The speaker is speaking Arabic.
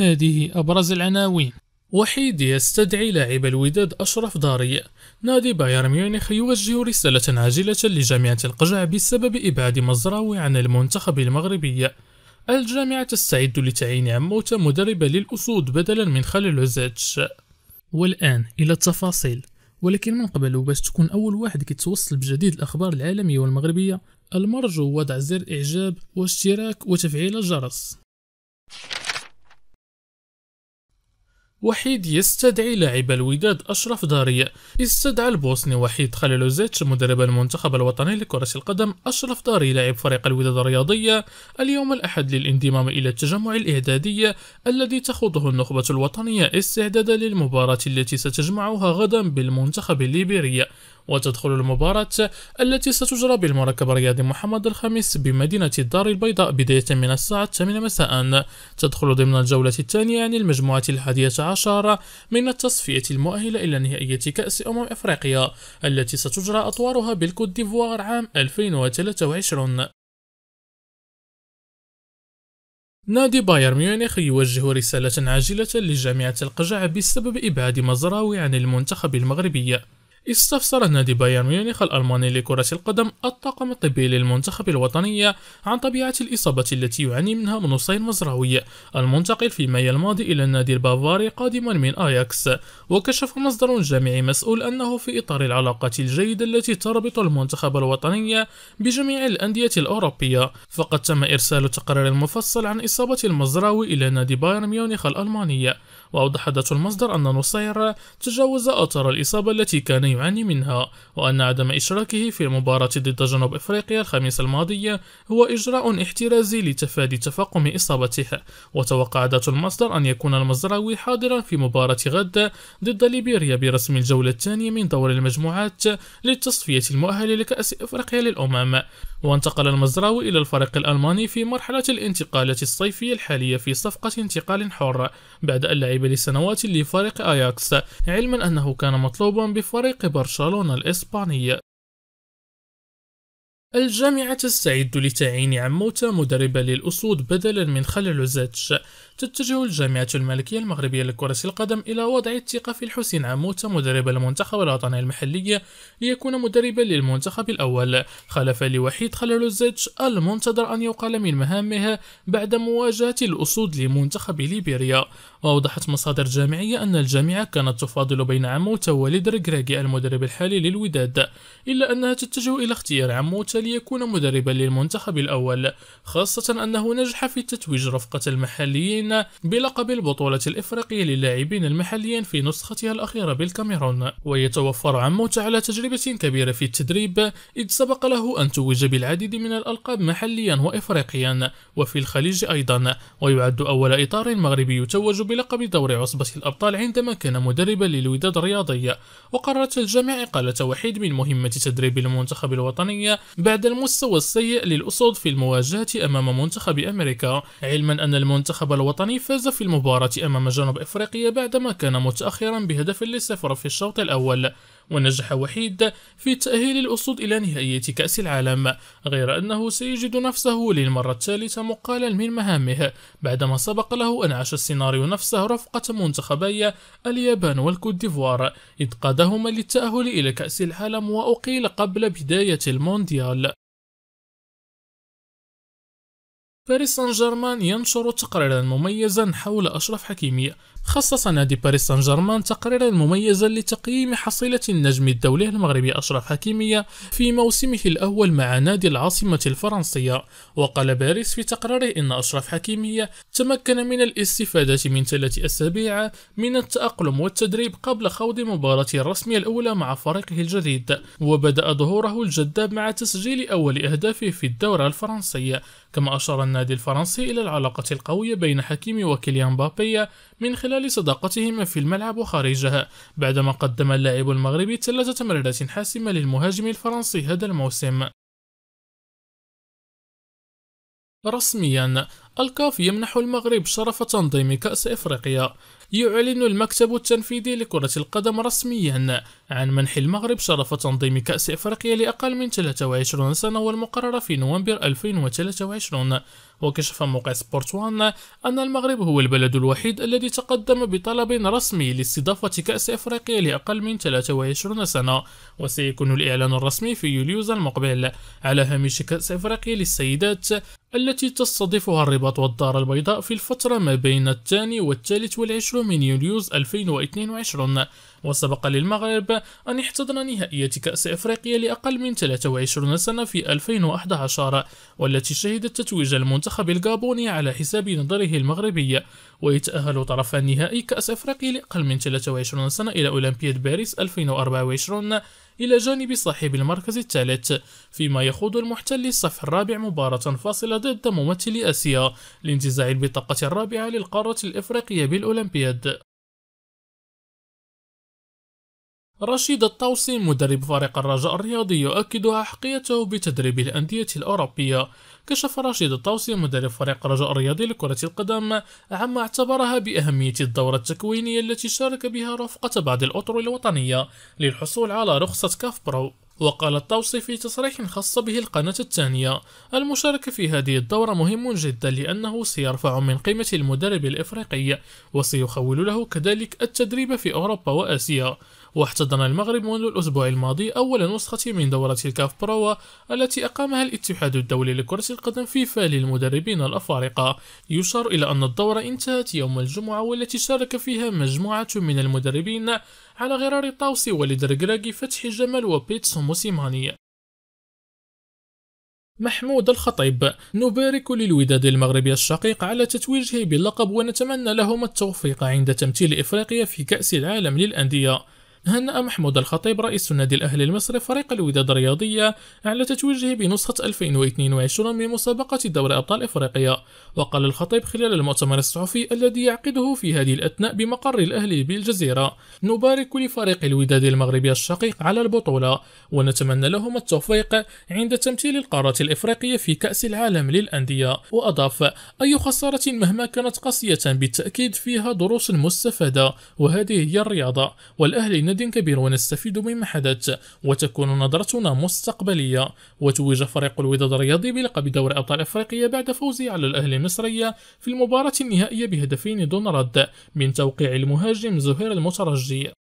هذه أبرز العناوين وحيد يستدعي لاعب الوداد أشرف داري نادي بايرن ميونخ يوجه رسالة عاجلة لجامعة القجع بسبب إبعاد مزراوي عن المنتخب المغربي الجامعة تستعد لتعيين عموت مدرب للأسود بدلا من خليل عزاتش والآن إلى التفاصيل ولكن من قبل باش تكون أول واحد كيتوصل بجديد الأخبار العالمية والمغربية المرجو وضع زر إعجاب واشتراك وتفعيل الجرس وحيد يستدعي لاعب الوداد أشرف داري استدعى البوسني وحيد خليلوزيتش مدرب المنتخب الوطني لكرة القدم أشرف داري لاعب فريق الوداد الرياضية اليوم الأحد للانضمام إلى التجمع الإعدادي الذي تخوضه النخبة الوطنية استعدادا للمباراة التي ستجمعها غدا بالمنتخب الليبيري وتدخل المباراة التي ستجرى بالمركب الرياضي محمد الخامس بمدينة الدار البيضاء بداية من الساعة 8 مساء تدخل ضمن الجولة الثانية عن المجموعة الحادية عشر من التصفية المؤهلة إلى نهائية كأس أمم أفريقيا التي ستجرى أطوارها بالكوت ديفوار عام 2023 نادي بايرن ميونخ يوجه رسالة عاجلة لجامعة القجع بسبب إبعاد مزراوي عن المنتخب المغربي استفسر نادي بايرن ميونخ الألماني لكرة القدم الطاقم الطبي للمنتخب الوطني عن طبيعة الإصابة التي يعاني منها منصي المزراوي المنتقل في مايو الماضي إلى النادي البافاري قادما من آياكس وكشف مصدر جامعي مسؤول أنه في إطار العلاقات الجيدة التي تربط المنتخب الوطني بجميع الأندية الأوروبية فقد تم إرسال تقرير مفصل عن إصابة المزراوي إلى نادي بايرن ميونخ الألماني وأوضح ذات المصدر أن نصير تجاوز أثر الإصابة التي كان يعاني منها وأن عدم إشراكه في المباراة ضد جنوب إفريقيا الخميس الماضية هو إجراء احترازي لتفادي تفاقم إصابته وتوقع ذات المصدر أن يكون المزراوي حاضرا في مباراة غد ضد ليبيريا برسم الجولة الثانية من دور المجموعات للتصفية المؤهلة لكأس إفريقيا للأمم وانتقل المزراوي إلى الفريق الألماني في مرحلة الانتقالات الصيفية الحالية في صفقة انتقال حر بعد أن لعب لسنوات لفريق أياكس علما أنه كان مطلوبا بفريق فريق برشلونة الإسباني الجامعة تستعد لتعيين عموتة مدربا للأسود بدلا من خلل زاتش تتجه الجامعة الملكية المغربية لكرة القدم إلى وضع الثقة في الحسين عموتة مدرب المنتخب الوطني المحلي ليكون مدربا للمنتخب الأول خلف لوحيد خلل زاتش المنتظر أن يقال من مهامه بعد مواجهة الأسود لمنتخب ليبيريا وأوضحت مصادر جامعية أن الجامعة كانت تفاضل بين عموت ووالد ريغريغي المدرب الحالي للوداد إلا أنها تتجه إلى اختيار عموت ليكون مدربا للمنتخب الأول خاصة أنه نجح في تتويج رفقة المحليين بلقب البطولة الإفريقية للاعبين المحليين في نسختها الأخيرة بالكاميرون ويتوفر عموت على تجربة كبيرة في التدريب إذ سبق له أن توج بالعديد من الألقاب محليا وإفريقيا وفي الخليج أيضا ويعد أول إطار مغربي يتوج بلقب دور عصبة الأبطال عندما كان مدربا للوداد الرياضية وقررت الجامعة إقالة وحيد من مهمة تدريب المنتخب الوطني بعد المستوى السيء للأسود في المواجهة أمام منتخب أمريكا علما أن المنتخب الوطني فاز في المباراة أمام جنوب أفريقيا بعدما كان متأخرا بهدف لصفر في الشوط الأول ونجح وحيد في تأهيل الأسود إلى نهائية كأس العالم غير أنه سيجد نفسه للمرة الثالثة مقالا من مهامه بعدما سبق له أن عاش السيناريو نفسه رفقة منتخبي اليابان والكوت ديفوار إذ قادهما للتأهل إلى كأس العالم وأقيل قبل بداية المونديال باريس سان جيرمان ينشر تقريرا مميزا حول أشرف حكيمية خصص نادي باريس سان جيرمان تقريرا مميزا لتقييم حصيلة النجم الدولي المغربي أشرف حكيمية في موسمه الأول مع نادي العاصمة الفرنسية وقال باريس في تقريره إن أشرف حكيمية تمكن من الاستفادة من ثلاث أسابيع من التأقلم والتدريب قبل خوض مباراة الرسمية الأولى مع فريقه الجديد وبدأ ظهوره الجذاب مع تسجيل أول أهدافه في الدورة الفرنسية كما أشار النادي الفرنسي إلى العلاقة القوية بين حكيمي وكيليان بابي من خلال صداقتهما في الملعب وخارجها بعدما قدم اللاعب المغربي ثلاث تمريرات حاسمة للمهاجم الفرنسي هذا الموسم رسميا الكاف يمنح المغرب شرف تنظيم كأس إفريقيا يعلن المكتب التنفيذي لكرة القدم رسميا عن منح المغرب شرف تنظيم كأس إفريقيا لأقل من 23 سنة والمقررة في نوفمبر 2023 وكشف موقع سبورت وان أن المغرب هو البلد الوحيد الذي تقدم بطلب رسمي لاستضافة كأس إفريقيا لأقل من 23 سنة وسيكون الإعلان الرسمي في يوليوز المقبل على هامش كأس إفريقيا للسيدات التي تستضيفها الرباط والدار البيضاء في الفترة ما بين الثاني والثالث والعشرون من يوليوز 2022 وسبق للمغرب أن احتضن نهائية كأس إفريقيا لأقل من 23 سنة في 2011 والتي شهدت تتويج المنتخب الغابوني على حساب نظره المغربي ويتأهل طرف نهائي كأس إفريقيا لأقل من 23 سنة إلى أولمبياد باريس 2024 إلى جانب صاحب المركز الثالث فيما يخوض المحتل الصف الرابع مباراة فاصلة ضد ممثل آسيا لانتزاع البطاقة الرابعة للقارة الإفريقية بالأولمبياد رشيد الطوسي مدرب فريق الرجاء الرياضي يؤكد أحقيته بتدريب الأندية الأوروبية كشف رشيد الطوسي مدرب فريق الرجاء الرياضي لكرة القدم عما اعتبرها بأهمية الدورة التكوينية التي شارك بها رفقة بعض الأطر الوطنية للحصول على رخصة كاف برو وقال الطوسي في تصريح خاص به القناة الثانية المشاركة في هذه الدورة مهم جدا لأنه سيرفع من قيمة المدرب الإفريقي وسيخول له كذلك التدريب في أوروبا وآسيا واحتضن المغرب منذ الأسبوع الماضي أول نسخة من دورة الكاف برو التي أقامها الاتحاد الدولي لكرة القدم فيفا للمدربين الأفارقة يشار إلى أن الدورة انتهت يوم الجمعة والتي شارك فيها مجموعة من المدربين على غرار طاوسي وليد فتح فتحي جمال وبيتس موسيماني محمود الخطيب نبارك للوداد المغربي الشقيق على تتويجه باللقب ونتمنى لهم التوفيق عند تمثيل إفريقيا في كأس العالم للأندية هنأ محمود الخطيب رئيس النادي الأهلي المصري فريق الوداد الرياضية على تتويجه بنسخة 2022 من مسابقة دوري أبطال إفريقيا وقال الخطيب خلال المؤتمر الصحفي الذي يعقده في هذه الأثناء بمقر الأهلي بالجزيرة نبارك لفريق الوداد المغربي الشقيق على البطولة ونتمنى لهم التوفيق عند تمثيل القارة الإفريقية في كأس العالم للأندية وأضاف أي خسارة مهما كانت قاسية بالتأكيد فيها دروس مستفادة وهذه هي الرياضة والأهلي بند كبير ونستفيد مما حدث وتكون نظرتنا مستقبلية وتوج فريق الوداد الرياضي بلقب دوري أبطال أفريقيا بعد فوزه على الأهلي المصرية في المباراة النهائية بهدفين دون رد من توقيع المهاجم زهير المترجي